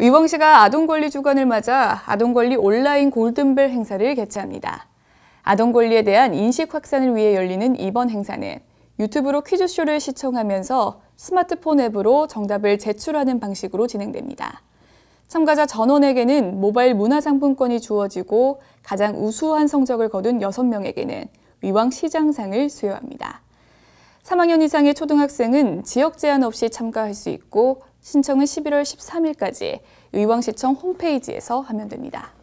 의왕시가 아동권리 주관을 맞아 아동권리 온라인 골든벨 행사를 개최합니다. 아동권리에 대한 인식 확산을 위해 열리는 이번 행사는 유튜브로 퀴즈쇼를 시청하면서 스마트폰 앱으로 정답을 제출하는 방식으로 진행됩니다. 참가자 전원에게는 모바일 문화상품권이 주어지고 가장 우수한 성적을 거둔 6명에게는 위왕시장상을 수여합니다. 3학년 이상의 초등학생은 지역 제한 없이 참가할 수 있고 신청은 11월 13일까지 의왕시청 홈페이지에서 하면 됩니다.